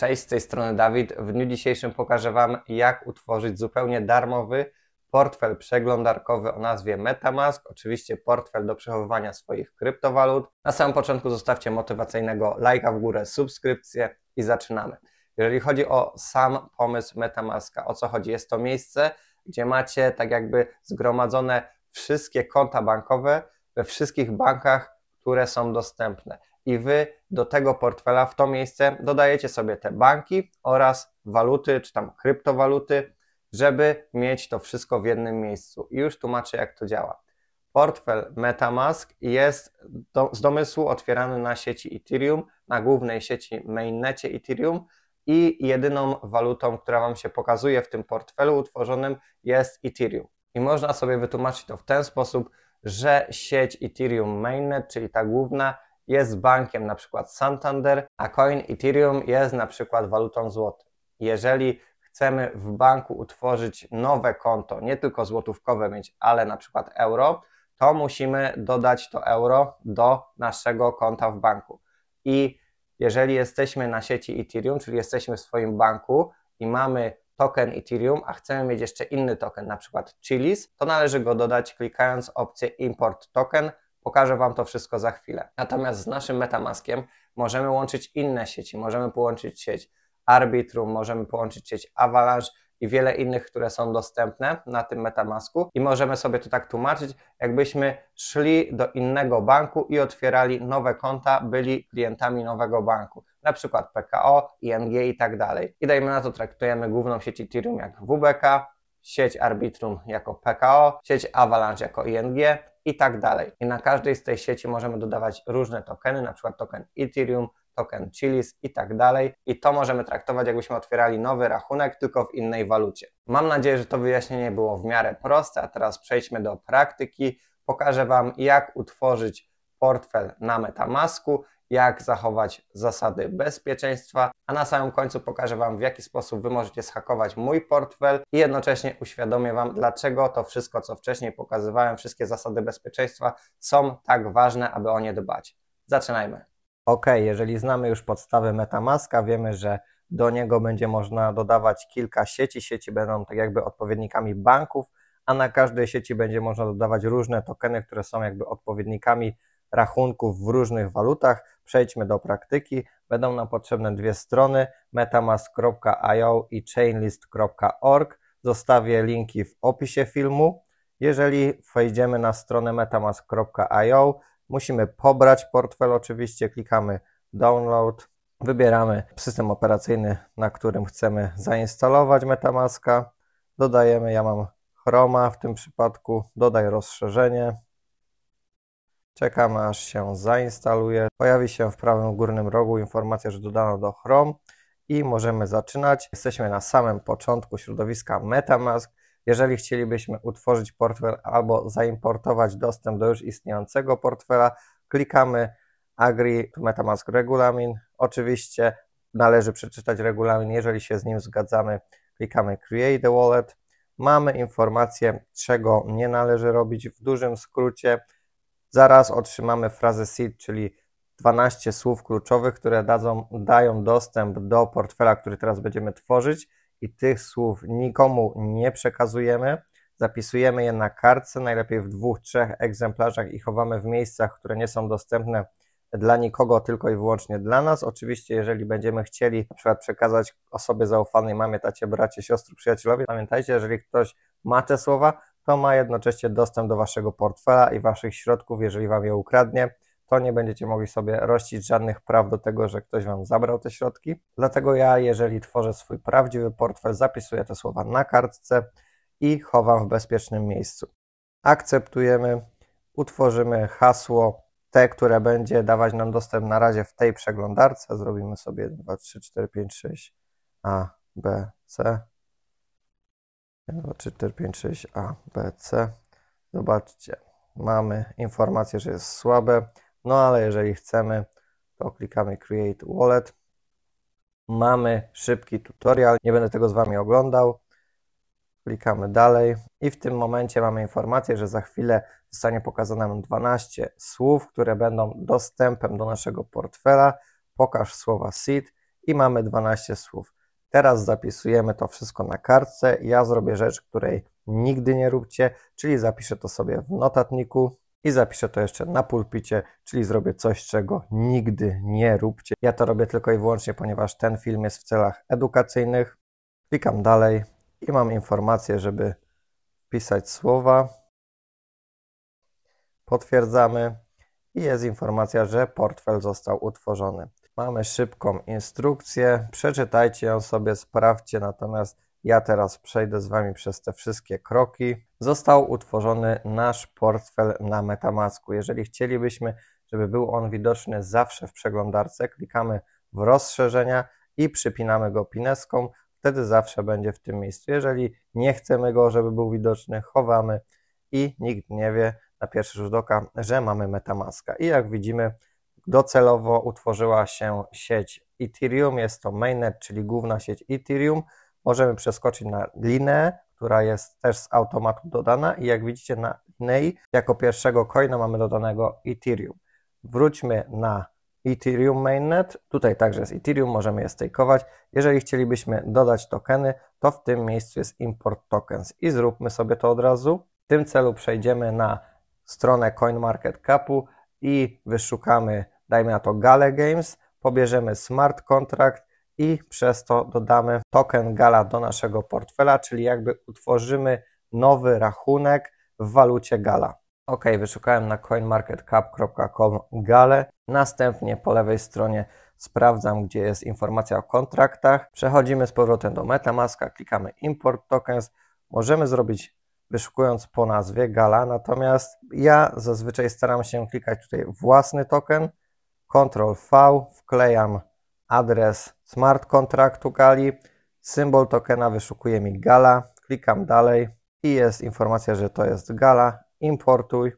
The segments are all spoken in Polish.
Cześć, z tej strony Dawid. W dniu dzisiejszym pokażę Wam, jak utworzyć zupełnie darmowy portfel przeglądarkowy o nazwie MetaMask, oczywiście portfel do przechowywania swoich kryptowalut. Na samym początku zostawcie motywacyjnego lajka w górę, subskrypcję i zaczynamy. Jeżeli chodzi o sam pomysł MetaMaska, o co chodzi? Jest to miejsce, gdzie macie tak jakby zgromadzone wszystkie konta bankowe we wszystkich bankach, które są dostępne i wy do tego portfela, w to miejsce dodajecie sobie te banki oraz waluty czy tam kryptowaluty, żeby mieć to wszystko w jednym miejscu. I już tłumaczę, jak to działa. Portfel MetaMask jest do, z domysłu otwierany na sieci Ethereum, na głównej sieci mainnecie Ethereum i jedyną walutą, która Wam się pokazuje w tym portfelu utworzonym jest Ethereum. I można sobie wytłumaczyć to w ten sposób, że sieć Ethereum Mainnet, czyli ta główna, jest bankiem na przykład Santander, a coin Ethereum jest na przykład walutą złotą. Jeżeli chcemy w banku utworzyć nowe konto, nie tylko złotówkowe mieć, ale na przykład euro, to musimy dodać to euro do naszego konta w banku. I jeżeli jesteśmy na sieci Ethereum, czyli jesteśmy w swoim banku i mamy token Ethereum, a chcemy mieć jeszcze inny token, na przykład Chilis, to należy go dodać klikając opcję Import Token Pokażę Wam to wszystko za chwilę. Natomiast z naszym Metamaskiem możemy łączyć inne sieci. Możemy połączyć sieć Arbitrum, możemy połączyć sieć Avalanche i wiele innych, które są dostępne na tym Metamasku i możemy sobie to tak tłumaczyć, jakbyśmy szli do innego banku i otwierali nowe konta, byli klientami nowego banku, na przykład PKO, ING i tak dalej. I dajmy na to traktujemy główną sieć Ethereum jak WBK, sieć Arbitrum jako PKO, sieć Avalanche jako ING, i tak dalej. I na każdej z tej sieci możemy dodawać różne tokeny, na przykład token Ethereum, token Chilis i tak dalej. I to możemy traktować, jakbyśmy otwierali nowy rachunek, tylko w innej walucie. Mam nadzieję, że to wyjaśnienie było w miarę proste, a teraz przejdźmy do praktyki. Pokażę Wam, jak utworzyć portfel na Metamasku jak zachować zasady bezpieczeństwa, a na samym końcu pokażę Wam, w jaki sposób Wy możecie schakować mój portfel i jednocześnie uświadomię Wam, dlaczego to wszystko, co wcześniej pokazywałem, wszystkie zasady bezpieczeństwa są tak ważne, aby o nie dbać. Zaczynajmy. Ok, jeżeli znamy już podstawy MetaMaska, wiemy, że do niego będzie można dodawać kilka sieci. Sieci będą tak jakby odpowiednikami banków, a na każdej sieci będzie można dodawać różne tokeny, które są jakby odpowiednikami rachunków w różnych walutach. Przejdźmy do praktyki. Będą nam potrzebne dwie strony metamask.io i chainlist.org. Zostawię linki w opisie filmu. Jeżeli wejdziemy na stronę metamask.io, musimy pobrać portfel oczywiście, klikamy download, wybieramy system operacyjny, na którym chcemy zainstalować Metamaska, dodajemy, ja mam Chroma w tym przypadku, dodaj rozszerzenie, Czekamy aż się zainstaluje. Pojawi się w prawym górnym rogu informacja, że dodano do Chrome i możemy zaczynać. Jesteśmy na samym początku środowiska MetaMask. Jeżeli chcielibyśmy utworzyć portfel albo zaimportować dostęp do już istniejącego portfela, klikamy Agree MetaMask regulamin. Oczywiście należy przeczytać regulamin, jeżeli się z nim zgadzamy, klikamy Create a Wallet. Mamy informację, czego nie należy robić w dużym skrócie. Zaraz otrzymamy frazę seed, czyli 12 słów kluczowych, które dadzą, dają dostęp do portfela, który teraz będziemy tworzyć i tych słów nikomu nie przekazujemy. Zapisujemy je na kartce, najlepiej w dwóch, trzech egzemplarzach i chowamy w miejscach, które nie są dostępne dla nikogo, tylko i wyłącznie dla nas. Oczywiście, jeżeli będziemy chcieli na przykład przekazać osobie zaufanej, mamie, tacie, bracie, siostry, przyjacielowi, pamiętajcie, jeżeli ktoś ma te słowa, to ma jednocześnie dostęp do waszego portfela i waszych środków, jeżeli wam je ukradnie to nie będziecie mogli sobie rościć żadnych praw do tego, że ktoś wam zabrał te środki. Dlatego ja, jeżeli tworzę swój prawdziwy portfel, zapisuję te słowa na kartce i chowam w bezpiecznym miejscu. Akceptujemy, utworzymy hasło, te, które będzie dawać nam dostęp na razie w tej przeglądarce. Zrobimy sobie 1, 2, 3, 4, 5, 6, A, B, C, 456 A, B, C. Zobaczcie, mamy informację, że jest słabe, no ale jeżeli chcemy, to klikamy Create Wallet. Mamy szybki tutorial, nie będę tego z Wami oglądał. Klikamy dalej i w tym momencie mamy informację, że za chwilę zostanie pokazane nam 12 słów, które będą dostępem do naszego portfela. Pokaż słowa seed i mamy 12 słów. Teraz zapisujemy to wszystko na kartce. Ja zrobię rzecz, której nigdy nie róbcie, czyli zapiszę to sobie w notatniku i zapiszę to jeszcze na pulpicie, czyli zrobię coś, czego nigdy nie róbcie. Ja to robię tylko i wyłącznie, ponieważ ten film jest w celach edukacyjnych. Klikam dalej i mam informację, żeby pisać słowa. Potwierdzamy i jest informacja, że portfel został utworzony. Mamy szybką instrukcję, przeczytajcie ją sobie, sprawdźcie, natomiast ja teraz przejdę z Wami przez te wszystkie kroki. Został utworzony nasz portfel na Metamasku. Jeżeli chcielibyśmy, żeby był on widoczny zawsze w przeglądarce, klikamy w rozszerzenia i przypinamy go pineską. Wtedy zawsze będzie w tym miejscu. Jeżeli nie chcemy go, żeby był widoczny, chowamy i nikt nie wie na pierwszy rzut oka, że mamy Metamaska. I jak widzimy, Docelowo utworzyła się sieć Ethereum, jest to mainnet, czyli główna sieć Ethereum. Możemy przeskoczyć na Linę, która jest też z automatu dodana i jak widzicie na Linei jako pierwszego coina mamy dodanego Ethereum. Wróćmy na Ethereum mainnet. Tutaj także jest Ethereum, możemy je stakeować. Jeżeli chcielibyśmy dodać tokeny, to w tym miejscu jest import tokens i zróbmy sobie to od razu. W tym celu przejdziemy na stronę CoinMarketCapu i wyszukamy dajmy na to Gale Games, pobierzemy smart contract i przez to dodamy token Gala do naszego portfela, czyli jakby utworzymy nowy rachunek w walucie Gala. OK, wyszukałem na coinmarketcap.com Gale. Następnie po lewej stronie sprawdzam, gdzie jest informacja o kontraktach. Przechodzimy z powrotem do MetaMaska, klikamy Import Tokens. Możemy zrobić wyszukując po nazwie Gala, natomiast ja zazwyczaj staram się klikać tutaj własny token, Ctrl V, wklejam adres smart kontraktu Gali, symbol tokena wyszukuje mi Gala, klikam dalej i jest informacja, że to jest Gala, importuj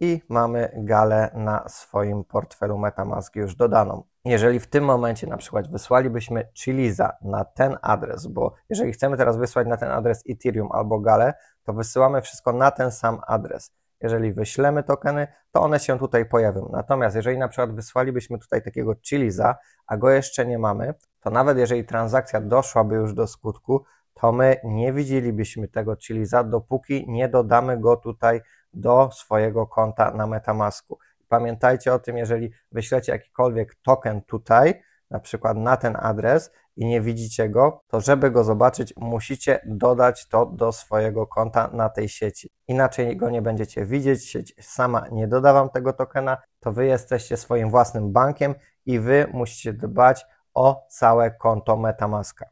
i mamy Galę na swoim portfelu MetaMask już dodaną. Jeżeli w tym momencie na przykład wysłalibyśmy Chiliza na ten adres, bo jeżeli chcemy teraz wysłać na ten adres Ethereum albo Galę, to wysyłamy wszystko na ten sam adres jeżeli wyślemy tokeny, to one się tutaj pojawią. Natomiast jeżeli na przykład wysłalibyśmy tutaj takiego Chiliza, a go jeszcze nie mamy, to nawet jeżeli transakcja doszłaby już do skutku, to my nie widzielibyśmy tego Chiliza, dopóki nie dodamy go tutaj do swojego konta na Metamasku. Pamiętajcie o tym, jeżeli wyślecie jakikolwiek token tutaj, na przykład na ten adres, i nie widzicie go, to żeby go zobaczyć, musicie dodać to do swojego konta na tej sieci. Inaczej go nie będziecie widzieć, sieć sama nie doda wam tego tokena, to wy jesteście swoim własnym bankiem i wy musicie dbać o całe konto Metamaska.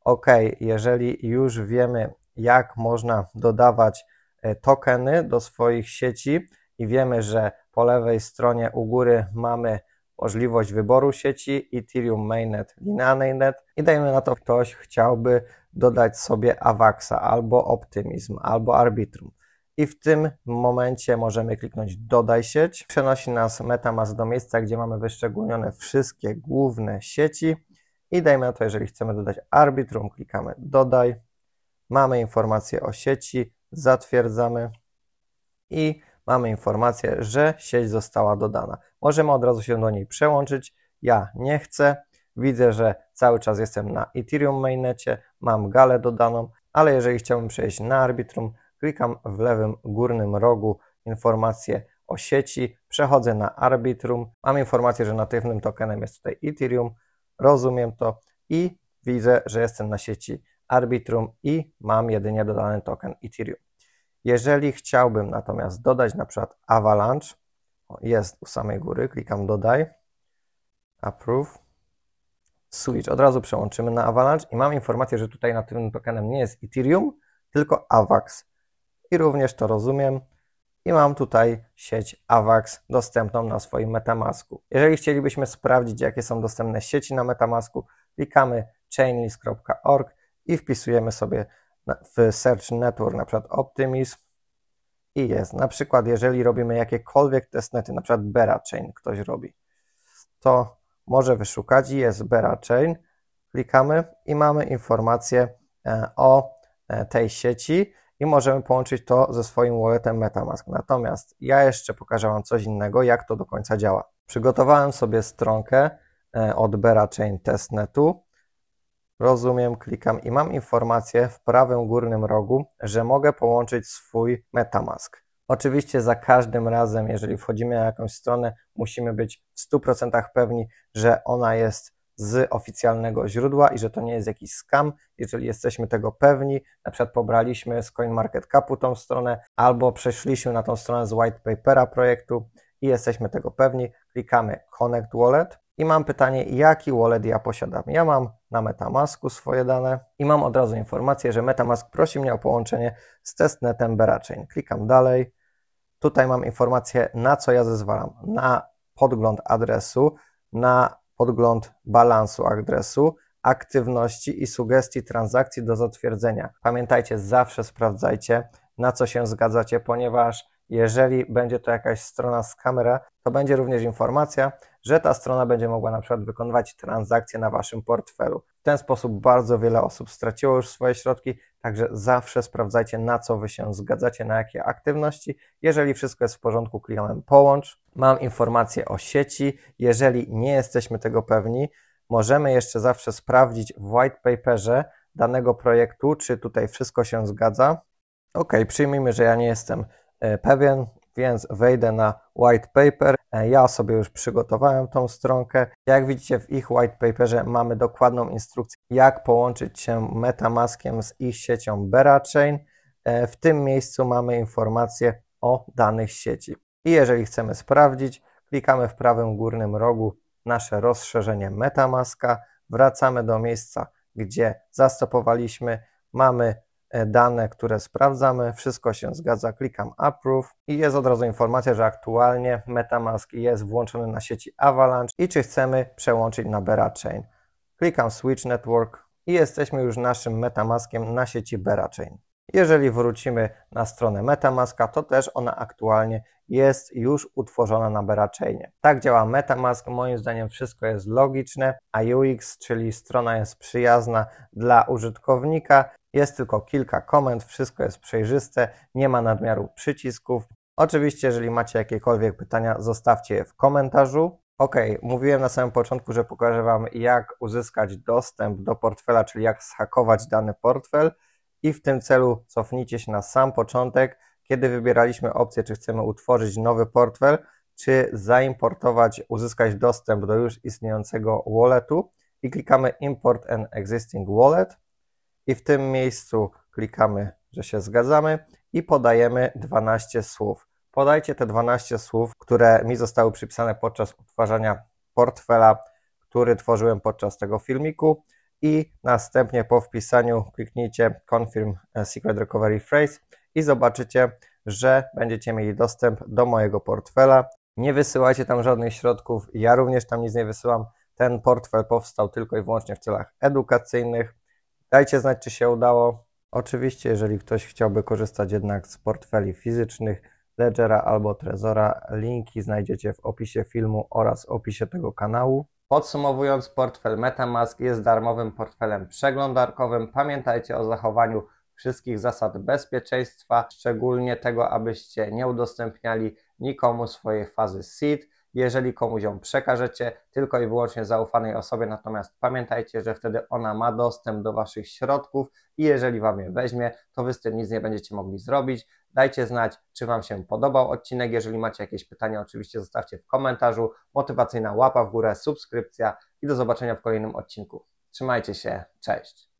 Ok, jeżeli już wiemy, jak można dodawać e, tokeny do swoich sieci i wiemy, że po lewej stronie u góry mamy możliwość wyboru sieci Ethereum Mainnet, Lina Mainnet i dajmy na to ktoś chciałby dodać sobie Avaxa albo Optimism albo Arbitrum. I w tym momencie możemy kliknąć dodaj sieć. Przenosi nas MetaMask do miejsca, gdzie mamy wyszczególnione wszystkie główne sieci. I dajmy na to, jeżeli chcemy dodać Arbitrum, klikamy dodaj. Mamy informację o sieci, zatwierdzamy i mamy informację, że sieć została dodana. Możemy od razu się do niej przełączyć. Ja nie chcę. Widzę, że cały czas jestem na Ethereum mainnecie, mam galę dodaną, ale jeżeli chciałbym przejść na Arbitrum, klikam w lewym górnym rogu informację o sieci, przechodzę na Arbitrum, mam informację, że natywnym tokenem jest tutaj Ethereum, rozumiem to i widzę, że jestem na sieci Arbitrum i mam jedynie dodany token Ethereum. Jeżeli chciałbym natomiast dodać na przykład Avalanche, jest u samej góry, klikam dodaj, approve, switch, od razu przełączymy na Avalanche i mam informację, że tutaj natywnym tokenem nie jest Ethereum, tylko AVAX. I również to rozumiem i mam tutaj sieć AVAX dostępną na swoim Metamasku. Jeżeli chcielibyśmy sprawdzić, jakie są dostępne sieci na Metamasku, klikamy chainlist.org i wpisujemy sobie w Search Network, na przykład Optimism i jest. Na przykład, jeżeli robimy jakiekolwiek testnety, na przykład Berachain ktoś robi, to może wyszukać i jest Berachain. Klikamy i mamy informację e, o e, tej sieci i możemy połączyć to ze swoim walletem MetaMask. Natomiast ja jeszcze pokażę Wam coś innego, jak to do końca działa. Przygotowałem sobie stronkę e, od Berachain testnetu Rozumiem, klikam i mam informację w prawym górnym rogu, że mogę połączyć swój MetaMask. Oczywiście za każdym razem, jeżeli wchodzimy na jakąś stronę, musimy być w 100% pewni, że ona jest z oficjalnego źródła i że to nie jest jakiś skam. Jeżeli jesteśmy tego pewni, na przykład pobraliśmy z CoinMarketCapu tą stronę albo przeszliśmy na tą stronę z whitepapera projektu, i jesteśmy tego pewni. Klikamy Connect Wallet i mam pytanie, jaki wallet ja posiadam. Ja mam na MetaMasku swoje dane i mam od razu informację, że MetaMask prosi mnie o połączenie z testnetem Berachain. Klikam dalej. Tutaj mam informację, na co ja zezwalam. Na podgląd adresu, na podgląd balansu adresu, aktywności i sugestii transakcji do zatwierdzenia. Pamiętajcie, zawsze sprawdzajcie, na co się zgadzacie, ponieważ jeżeli będzie to jakaś strona z kamera, to będzie również informacja, że ta strona będzie mogła na przykład wykonywać transakcje na waszym portfelu. W ten sposób bardzo wiele osób straciło już swoje środki, także zawsze sprawdzajcie, na co wy się zgadzacie, na jakie aktywności. Jeżeli wszystko jest w porządku, klikamy połącz. Mam informację o sieci. Jeżeli nie jesteśmy tego pewni, możemy jeszcze zawsze sprawdzić w white paperze danego projektu, czy tutaj wszystko się zgadza. Ok, przyjmijmy, że ja nie jestem E, pewien, więc wejdę na white paper. E, ja sobie już przygotowałem tą stronkę. Jak widzicie w ich white paperze mamy dokładną instrukcję, jak połączyć się MetaMaskiem z ich siecią BeraChain. E, w tym miejscu mamy informacje o danych sieci. I jeżeli chcemy sprawdzić, klikamy w prawym górnym rogu nasze rozszerzenie MetaMaska, wracamy do miejsca, gdzie zastopowaliśmy, mamy E, dane, które sprawdzamy. Wszystko się zgadza, klikam Approve i jest od razu informacja, że aktualnie MetaMask jest włączony na sieci Avalanche i czy chcemy przełączyć na BeraChain. Klikam Switch Network i jesteśmy już naszym MetaMaskiem na sieci BeraChain. Jeżeli wrócimy na stronę MetaMaska, to też ona aktualnie jest już utworzona na Berachainie. Tak działa MetaMask, moim zdaniem wszystko jest logiczne, a UX, czyli strona jest przyjazna dla użytkownika, jest tylko kilka komend, wszystko jest przejrzyste, nie ma nadmiaru przycisków. Oczywiście, jeżeli macie jakiekolwiek pytania, zostawcie je w komentarzu. Ok, mówiłem na samym początku, że pokażę Wam, jak uzyskać dostęp do portfela, czyli jak zhakować dany portfel. I w tym celu cofnijcie się na sam początek kiedy wybieraliśmy opcję, czy chcemy utworzyć nowy portfel, czy zaimportować, uzyskać dostęp do już istniejącego walletu i klikamy Import an Existing Wallet i w tym miejscu klikamy, że się zgadzamy i podajemy 12 słów. Podajcie te 12 słów, które mi zostały przypisane podczas utwarzania portfela, który tworzyłem podczas tego filmiku i następnie po wpisaniu kliknijcie Confirm Secret Recovery Phrase i zobaczycie, że będziecie mieli dostęp do mojego portfela. Nie wysyłajcie tam żadnych środków, ja również tam nic nie wysyłam. Ten portfel powstał tylko i wyłącznie w celach edukacyjnych. Dajcie znać, czy się udało. Oczywiście, jeżeli ktoś chciałby korzystać jednak z portfeli fizycznych, Ledgera albo Trezora, linki znajdziecie w opisie filmu oraz opisie tego kanału. Podsumowując, portfel MetaMask jest darmowym portfelem przeglądarkowym. Pamiętajcie o zachowaniu wszystkich zasad bezpieczeństwa, szczególnie tego, abyście nie udostępniali nikomu swojej fazy seed. Jeżeli komuś ją przekażecie, tylko i wyłącznie zaufanej osobie, natomiast pamiętajcie, że wtedy ona ma dostęp do Waszych środków i jeżeli Wam je weźmie, to Wy z tym nic nie będziecie mogli zrobić. Dajcie znać, czy Wam się podobał odcinek. Jeżeli macie jakieś pytania, oczywiście zostawcie w komentarzu. Motywacyjna łapa w górę, subskrypcja i do zobaczenia w kolejnym odcinku. Trzymajcie się, cześć.